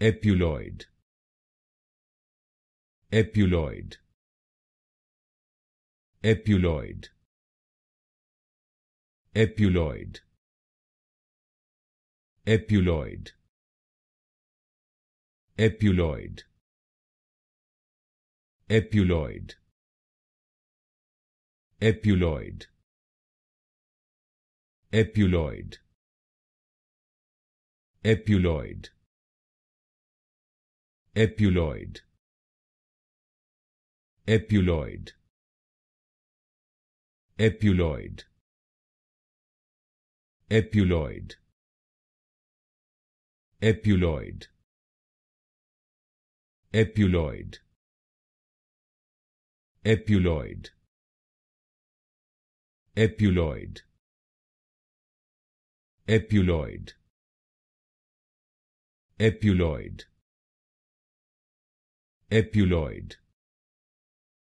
Epuloid. Epuloid. Epuloid. Epuloid. Epuloid. Epuloid. Epuloid. Epuloid. Epuloid. Epuloid. Epuloid. Epuloid. Epuloid. Epuloid. Epuloid. Epuloid. Epuloid. Epuloid. Epuloid. Epuloid epuloid.